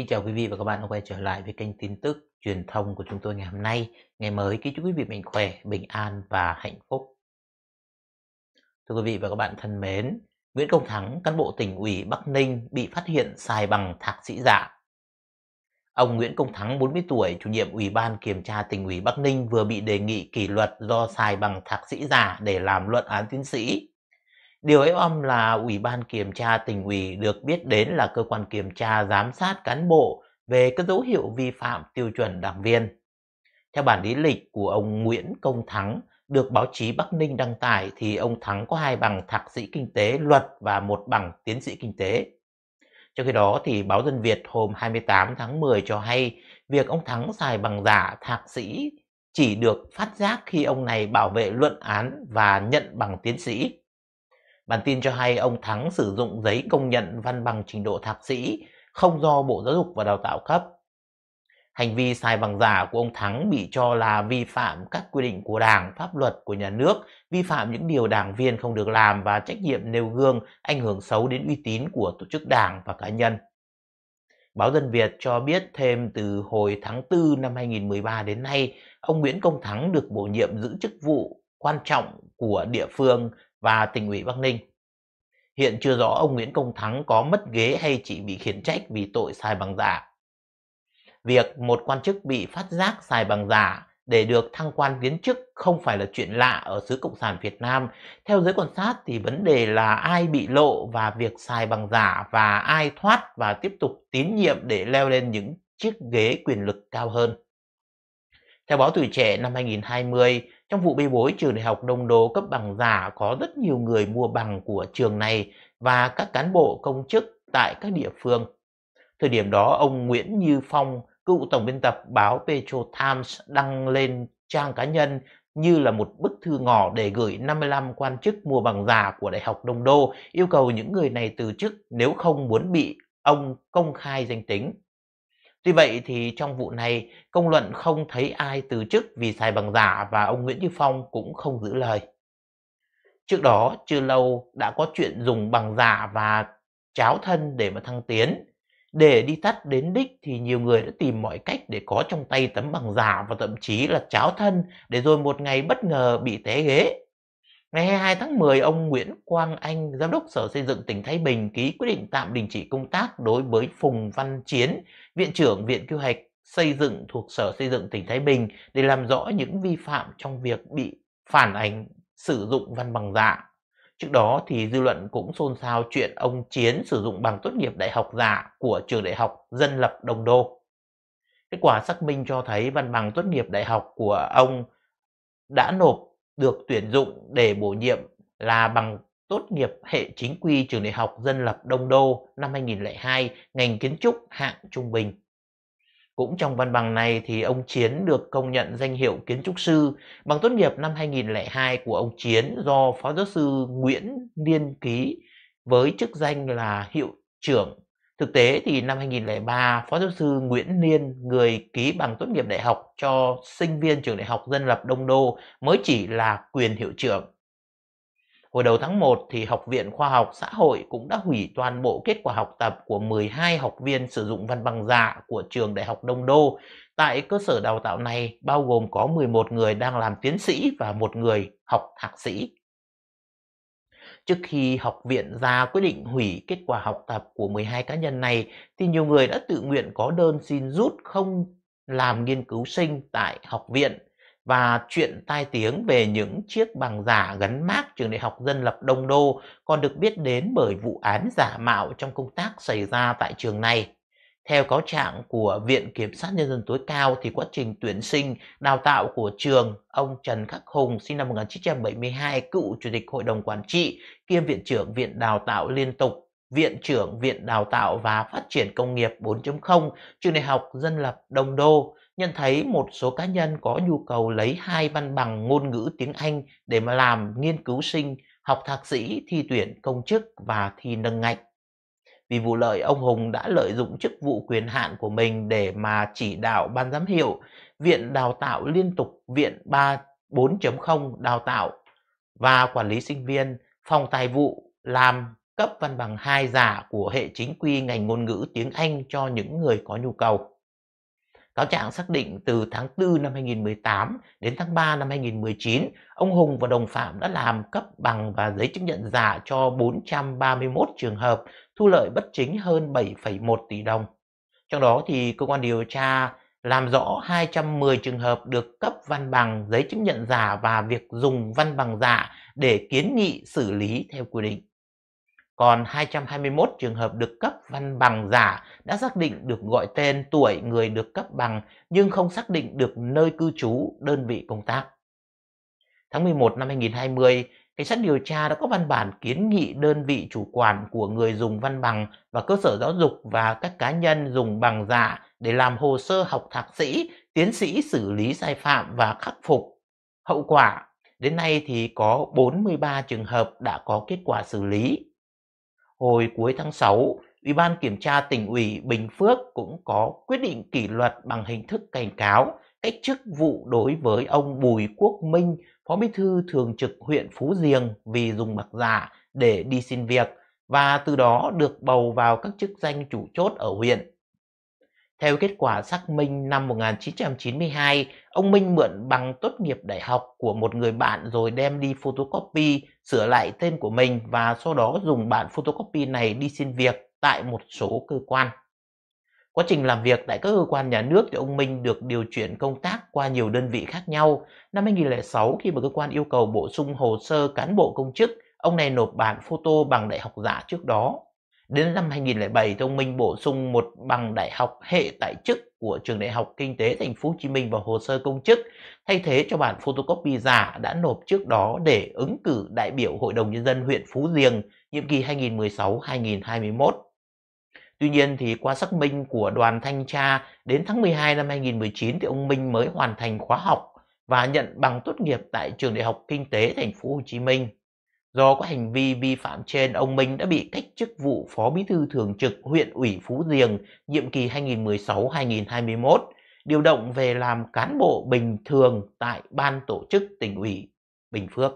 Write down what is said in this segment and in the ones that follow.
Kính chào quý vị và các bạn đã quay trở lại với kênh tin tức truyền thông của chúng tôi ngày hôm nay. Ngày mới kính chúc quý vị mạnh khỏe, bình an và hạnh phúc. Thưa quý vị và các bạn thân mến, Nguyễn Công Thắng, cán bộ tỉnh ủy Bắc Ninh bị phát hiện xài bằng thạc sĩ giả. Ông Nguyễn Công Thắng, 40 tuổi, chủ nhiệm Ủy ban Kiểm tra tỉnh ủy Bắc Ninh vừa bị đề nghị kỷ luật do xài bằng thạc sĩ giả để làm luận án tiến sĩ Điều ép âm là Ủy ban Kiểm tra tỉnh ủy được biết đến là cơ quan kiểm tra giám sát cán bộ về các dấu hiệu vi phạm tiêu chuẩn đảng viên. Theo bản lý lịch của ông Nguyễn Công Thắng được báo chí Bắc Ninh đăng tải thì ông Thắng có hai bằng thạc sĩ kinh tế luật và một bằng tiến sĩ kinh tế. Trong khi đó thì báo Dân Việt hôm 28 tháng 10 cho hay việc ông Thắng xài bằng giả thạc sĩ chỉ được phát giác khi ông này bảo vệ luận án và nhận bằng tiến sĩ. Bản tin cho hay ông Thắng sử dụng giấy công nhận văn bằng trình độ thạc sĩ không do Bộ Giáo dục và Đào tạo cấp. Hành vi sai bằng giả của ông Thắng bị cho là vi phạm các quy định của Đảng, pháp luật của nhà nước, vi phạm những điều đảng viên không được làm và trách nhiệm nêu gương ảnh hưởng xấu đến uy tín của tổ chức đảng và cá nhân. Báo Dân Việt cho biết thêm từ hồi tháng 4 năm 2013 đến nay, ông Nguyễn Công Thắng được bổ nhiệm giữ chức vụ quan trọng của địa phương và tỉnh ủy Bắc Ninh. Hiện chưa rõ ông Nguyễn Công Thắng có mất ghế hay chỉ bị khiển trách vì tội xài bằng giả. Việc một quan chức bị phát giác xài bằng giả để được thăng quan tiến chức không phải là chuyện lạ ở xứ Cộng sản Việt Nam. Theo giới quan sát thì vấn đề là ai bị lộ và việc xài bằng giả và ai thoát và tiếp tục tín nhiệm để leo lên những chiếc ghế quyền lực cao hơn. Theo báo Tuổi Trẻ năm 2020, trong vụ bê bối trường đại học Đông Đô cấp bằng giả có rất nhiều người mua bằng của trường này và các cán bộ công chức tại các địa phương. Thời điểm đó, ông Nguyễn Như Phong, cựu tổng biên tập báo Petro Times đăng lên trang cá nhân như là một bức thư ngỏ để gửi 55 quan chức mua bằng giả của Đại học Đông Đô, yêu cầu những người này từ chức nếu không muốn bị ông công khai danh tính. Tuy vậy thì trong vụ này, công luận không thấy ai từ chức vì xài bằng giả và ông Nguyễn Như Phong cũng không giữ lời. Trước đó, chưa lâu đã có chuyện dùng bằng giả và cháo thân để mà thăng tiến. Để đi tắt đến đích thì nhiều người đã tìm mọi cách để có trong tay tấm bằng giả và thậm chí là cháo thân để rồi một ngày bất ngờ bị té ghế. Ngày 22 tháng 10, ông Nguyễn Quang Anh, Giám đốc Sở Xây dựng tỉnh Thái Bình ký quyết định tạm đình chỉ công tác đối với Phùng Văn Chiến, Viện trưởng Viện Quy hoạch Xây dựng thuộc Sở Xây dựng tỉnh Thái Bình để làm rõ những vi phạm trong việc bị phản ánh sử dụng văn bằng giả. Trước đó thì dư luận cũng xôn xao chuyện ông Chiến sử dụng bằng tốt nghiệp đại học giả của trường đại học dân lập Đồng Đô. Kết quả xác minh cho thấy văn bằng tốt nghiệp đại học của ông đã nộp được tuyển dụng để bổ nhiệm là bằng tốt nghiệp hệ chính quy trường đại học dân lập Đông Đô năm 2002, ngành kiến trúc hạng trung bình. Cũng trong văn bằng này thì ông Chiến được công nhận danh hiệu kiến trúc sư bằng tốt nghiệp năm 2002 của ông Chiến do Phó giáo sư Nguyễn Liên Ký với chức danh là hiệu trưởng Thực tế thì năm 2003, Phó giáo sư Nguyễn Niên, người ký bằng tốt nghiệp đại học cho sinh viên trường đại học dân lập Đông Đô mới chỉ là quyền hiệu trưởng. Hồi đầu tháng 1 thì Học viện Khoa học Xã hội cũng đã hủy toàn bộ kết quả học tập của 12 học viên sử dụng văn bằng giả của trường Đại học Đông Đô. Tại cơ sở đào tạo này bao gồm có 11 người đang làm tiến sĩ và một người học thạc sĩ. Trước khi học viện ra quyết định hủy kết quả học tập của 12 cá nhân này, thì nhiều người đã tự nguyện có đơn xin rút không làm nghiên cứu sinh tại học viện và chuyện tai tiếng về những chiếc bằng giả gắn mác trường đại học dân lập Đông Đô còn được biết đến bởi vụ án giả mạo trong công tác xảy ra tại trường này. Theo cáo trạng của Viện Kiểm sát Nhân dân tối cao thì quá trình tuyển sinh đào tạo của trường, ông Trần Khắc Hùng sinh năm 1972, cựu Chủ tịch Hội đồng Quản trị, kiêm Viện trưởng Viện Đào tạo Liên tục, Viện trưởng Viện Đào tạo và Phát triển Công nghiệp 4.0, Trường Đại học Dân lập Đông Đô, nhận thấy một số cá nhân có nhu cầu lấy hai văn bằng ngôn ngữ tiếng Anh để mà làm nghiên cứu sinh, học thạc sĩ, thi tuyển công chức và thi nâng ngạch. Vì vụ lợi, ông Hùng đã lợi dụng chức vụ quyền hạn của mình để mà chỉ đạo ban giám hiệu, viện đào tạo liên tục viện 3 4.0 đào tạo và quản lý sinh viên, phòng tài vụ làm cấp văn bằng 2 giả của hệ chính quy ngành ngôn ngữ tiếng Anh cho những người có nhu cầu. Cáo trạng xác định từ tháng 4 năm 2018 đến tháng 3 năm 2019, ông Hùng và đồng phạm đã làm cấp bằng và giấy chứng nhận giả cho 431 trường hợp thu lợi bất chính hơn 7,1 tỷ đồng. Trong đó thì cơ quan điều tra làm rõ 210 trường hợp được cấp văn bằng giấy chứng nhận giả và việc dùng văn bằng giả để kiến nghị xử lý theo quy định. Còn 221 trường hợp được cấp văn bằng giả đã xác định được gọi tên tuổi người được cấp bằng nhưng không xác định được nơi cư trú, đơn vị công tác. Tháng 11 năm 2020, Cảnh sát điều tra đã có văn bản kiến nghị đơn vị chủ quản của người dùng văn bằng và cơ sở giáo dục và các cá nhân dùng bằng giả dạ để làm hồ sơ học thạc sĩ, tiến sĩ xử lý sai phạm và khắc phục hậu quả. Đến nay thì có 43 trường hợp đã có kết quả xử lý. Hồi cuối tháng 6, Ủy ban kiểm tra tỉnh ủy Bình Phước cũng có quyết định kỷ luật bằng hình thức cảnh cáo cách chức vụ đối với ông Bùi Quốc Minh, Phó Bí thư Thường trực huyện Phú Diềng vì dùng mặt giả để đi xin việc và từ đó được bầu vào các chức danh chủ chốt ở huyện. Theo kết quả xác minh năm 1992, ông Minh mượn bằng tốt nghiệp đại học của một người bạn rồi đem đi photocopy, sửa lại tên của mình và sau đó dùng bản photocopy này đi xin việc tại một số cơ quan. Quá trình làm việc tại các cơ quan nhà nước thì ông Minh được điều chuyển công tác qua nhiều đơn vị khác nhau. Năm 2006 khi mà cơ quan yêu cầu bổ sung hồ sơ cán bộ công chức, ông này nộp bản photo bằng đại học giả trước đó. Đến năm 2007 thì ông Minh bổ sung một bằng đại học hệ tại chức của trường Đại học Kinh tế Thành phố Hồ Chí Minh vào hồ sơ công chức, thay thế cho bản photocopy giả đã nộp trước đó để ứng cử đại biểu Hội đồng nhân dân huyện Phú Riềng nhiệm kỳ 2016-2021. Tuy nhiên thì qua xác minh của đoàn thanh tra đến tháng 12 năm 2019 thì ông Minh mới hoàn thành khóa học và nhận bằng tốt nghiệp tại trường Đại học Kinh tế Thành phố Hồ Chí Minh. Do có hành vi vi phạm trên, ông Minh đã bị cách chức vụ Phó Bí thư Thường trực huyện ủy Phú Diềng nhiệm kỳ 2016-2021, điều động về làm cán bộ bình thường tại Ban tổ chức tỉnh ủy Bình Phước.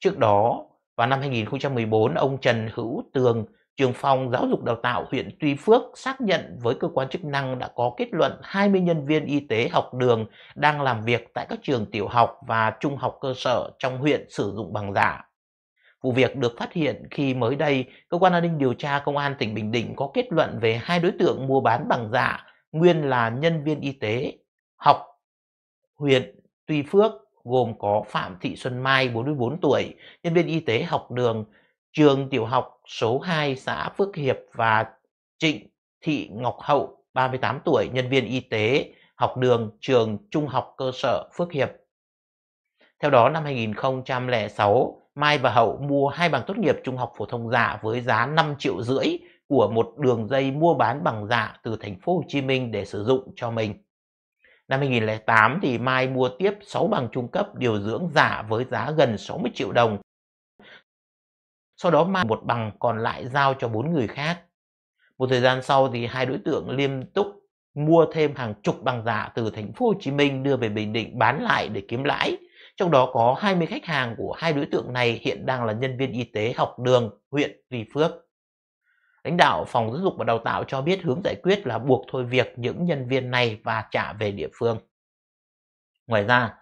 Trước đó, vào năm 2014, ông Trần Hữu Tường, Trường phòng giáo dục đào tạo huyện Tuy Phước xác nhận với cơ quan chức năng đã có kết luận 20 nhân viên y tế học đường đang làm việc tại các trường tiểu học và trung học cơ sở trong huyện sử dụng bằng giả. Vụ việc được phát hiện khi mới đây, cơ quan an ninh điều tra công an tỉnh Bình Định có kết luận về hai đối tượng mua bán bằng giả, nguyên là nhân viên y tế học huyện Tuy Phước gồm có Phạm Thị Xuân Mai 44 tuổi, nhân viên y tế học đường trường tiểu học số 2 xã Phước Hiệp và Trịnh Thị Ngọc Hậu, 38 tuổi, nhân viên y tế, học đường trường trung học cơ sở Phước Hiệp. Theo đó, năm 2006, Mai và Hậu mua hai bằng tốt nghiệp trung học phổ thông giả dạ với giá 5 triệu rưỡi của một đường dây mua bán bằng giả dạ từ thành phố Hồ Chí Minh để sử dụng cho mình. Năm 2008 thì Mai mua tiếp 6 bằng trung cấp điều dưỡng giả dạ với giá gần 60 triệu đồng sau đó mang một bằng còn lại giao cho bốn người khác. Một thời gian sau thì hai đối tượng liên tục mua thêm hàng chục bằng giả từ thành phố Hồ Chí Minh đưa về Bình Định bán lại để kiếm lãi. Trong đó có 20 khách hàng của hai đối tượng này hiện đang là nhân viên y tế học đường huyện Tuy Phước. Lãnh đạo phòng giáo dục và đào tạo cho biết hướng giải quyết là buộc thôi việc những nhân viên này và trả về địa phương. Ngoài ra,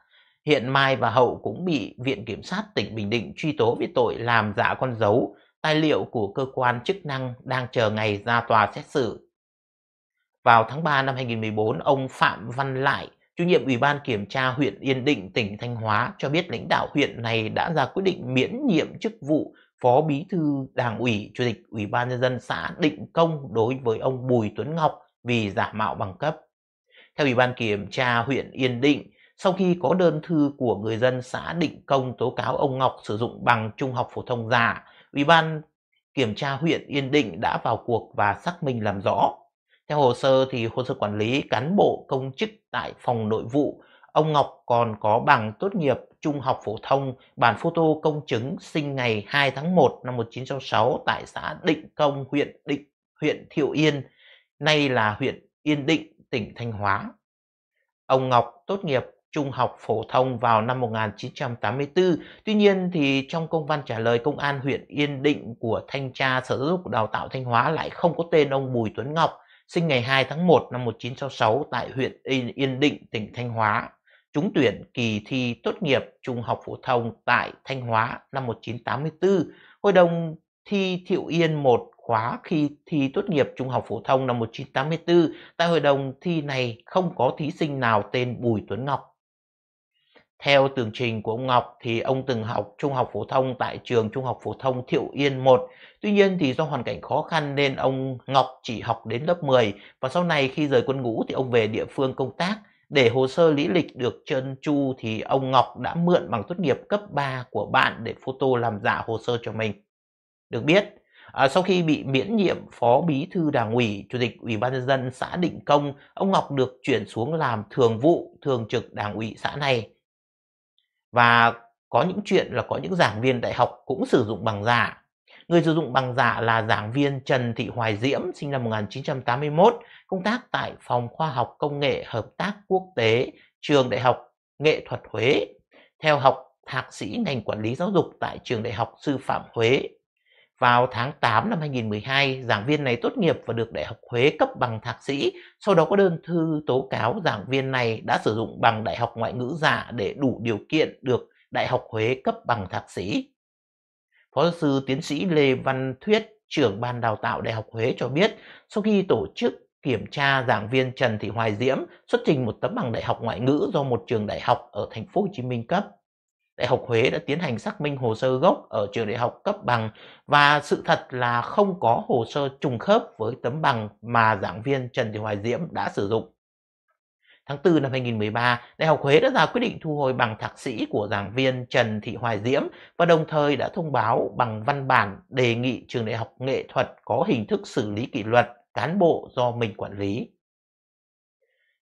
Hiện Mai và Hậu cũng bị Viện Kiểm sát tỉnh Bình Định truy tố về tội làm giả con dấu, tài liệu của cơ quan chức năng đang chờ ngày ra tòa xét xử. Vào tháng 3 năm 2014, ông Phạm Văn Lại, chủ nhiệm Ủy ban Kiểm tra huyện Yên Định, tỉnh Thanh Hóa cho biết lãnh đạo huyện này đã ra quyết định miễn nhiệm chức vụ Phó Bí thư Đảng ủy, Chủ tịch Ủy ban Nhân dân xã Định Công đối với ông Bùi Tuấn Ngọc vì giả mạo bằng cấp. Theo Ủy ban Kiểm tra huyện Yên Định, sau khi có đơn thư của người dân xã Định Công tố cáo ông Ngọc sử dụng bằng trung học phổ thông giả, Ủy ban kiểm tra huyện Yên Định đã vào cuộc và xác minh làm rõ. Theo hồ sơ thì hồ sơ quản lý cán bộ công chức tại phòng nội vụ, ông Ngọc còn có bằng tốt nghiệp trung học phổ thông, bản photo công chứng sinh ngày 2 tháng 1 năm 1966 tại xã Định Công, huyện Định, huyện Thiệu Yên, nay là huyện Yên Định, tỉnh Thanh Hóa. Ông Ngọc tốt nghiệp trung học phổ thông vào năm 1984. Tuy nhiên thì trong công văn trả lời công an huyện Yên Định của thanh tra Sở Giáo dục Đào tạo Thanh Hóa lại không có tên ông Bùi Tuấn Ngọc, sinh ngày 2 tháng 1 năm 1966 tại huyện Yên Định, tỉnh Thanh Hóa, trúng tuyển kỳ thi tốt nghiệp trung học phổ thông tại Thanh Hóa năm 1984. Hội đồng thi Thiệu Yên 1 khóa khi thi tốt nghiệp trung học phổ thông năm 1984. Tại hội đồng thi này không có thí sinh nào tên Bùi Tuấn Ngọc. Theo tường trình của ông Ngọc thì ông từng học trung học phổ thông tại trường trung học phổ thông Thiệu Yên 1. Tuy nhiên thì do hoàn cảnh khó khăn nên ông Ngọc chỉ học đến lớp 10 và sau này khi rời quân ngũ thì ông về địa phương công tác. Để hồ sơ lý lịch được trơn tru thì ông Ngọc đã mượn bằng tốt nghiệp cấp 3 của bạn để photo làm giả hồ sơ cho mình. Được biết, À, sau khi bị miễn nhiệm phó bí thư đảng ủy, chủ tịch ủy ban nhân dân xã Định Công, ông Ngọc được chuyển xuống làm thường vụ thường trực đảng ủy xã này và có những chuyện là có những giảng viên đại học cũng sử dụng bằng giả. Người sử dụng bằng giả là giảng viên Trần Thị Hoài Diễm sinh năm 1981, công tác tại Phòng Khoa học Công nghệ Hợp tác Quốc tế, Trường Đại học Nghệ thuật Huế, theo học thạc sĩ ngành quản lý giáo dục tại Trường Đại học Sư phạm Huế vào tháng 8 năm 2012, giảng viên này tốt nghiệp và được Đại học Huế cấp bằng thạc sĩ, sau đó có đơn thư tố cáo giảng viên này đã sử dụng bằng Đại học Ngoại ngữ giả để đủ điều kiện được Đại học Huế cấp bằng thạc sĩ. Phó giáo sư tiến sĩ Lê Văn Thuyết, trưởng ban đào tạo Đại học Huế cho biết, sau khi tổ chức kiểm tra giảng viên Trần Thị Hoài Diễm xuất trình một tấm bằng đại học ngoại ngữ do một trường đại học ở thành phố Hồ Chí Minh cấp. Đại học Huế đã tiến hành xác minh hồ sơ gốc ở trường đại học cấp bằng và sự thật là không có hồ sơ trùng khớp với tấm bằng mà giảng viên Trần Thị Hoài Diễm đã sử dụng. Tháng 4 năm 2013, Đại học Huế đã ra quyết định thu hồi bằng thạc sĩ của giảng viên Trần Thị Hoài Diễm và đồng thời đã thông báo bằng văn bản đề nghị trường đại học nghệ thuật có hình thức xử lý kỷ luật cán bộ do mình quản lý.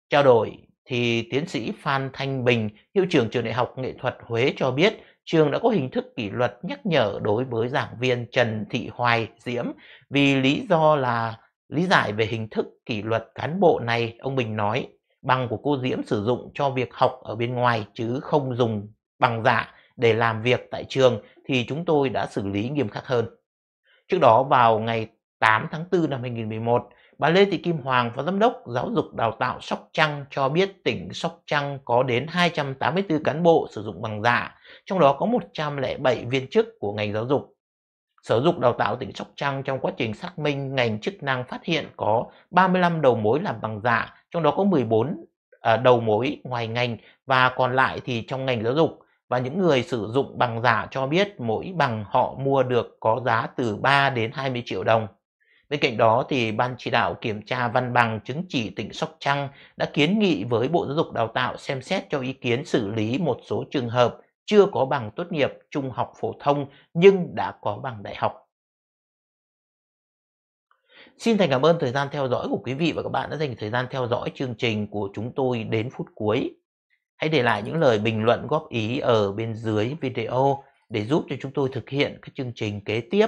Trao đổi thì tiến sĩ Phan Thanh Bình, hiệu trưởng trường đại học nghệ thuật Huế cho biết trường đã có hình thức kỷ luật nhắc nhở đối với giảng viên Trần Thị Hoài Diễm vì lý do là lý giải về hình thức kỷ luật cán bộ này, ông Bình nói bằng của cô Diễm sử dụng cho việc học ở bên ngoài chứ không dùng bằng giả dạ để làm việc tại trường thì chúng tôi đã xử lý nghiêm khắc hơn. Trước đó vào ngày 8 tháng 4 năm 2011, Bà Lê Thị Kim Hoàng, Phó Giám đốc Giáo dục Đào tạo Sóc Trăng cho biết tỉnh Sóc Trăng có đến 284 cán bộ sử dụng bằng giả, trong đó có 107 viên chức của ngành giáo dục. Sở dục Đào tạo tỉnh Sóc Trăng trong quá trình xác minh ngành chức năng phát hiện có 35 đầu mối làm bằng giả, trong đó có 14 à, đầu mối ngoài ngành và còn lại thì trong ngành giáo dục và những người sử dụng bằng giả cho biết mỗi bằng họ mua được có giá từ 3 đến 20 triệu đồng. Bên cạnh đó thì ban chỉ đạo kiểm tra văn bằng chứng chỉ tỉnh Sóc Trăng đã kiến nghị với Bộ Giáo dục Đào tạo xem xét cho ý kiến xử lý một số trường hợp chưa có bằng tốt nghiệp trung học phổ thông nhưng đã có bằng đại học. Xin thành cảm ơn thời gian theo dõi của quý vị và các bạn đã dành thời gian theo dõi chương trình của chúng tôi đến phút cuối. Hãy để lại những lời bình luận góp ý ở bên dưới video để giúp cho chúng tôi thực hiện các chương trình kế tiếp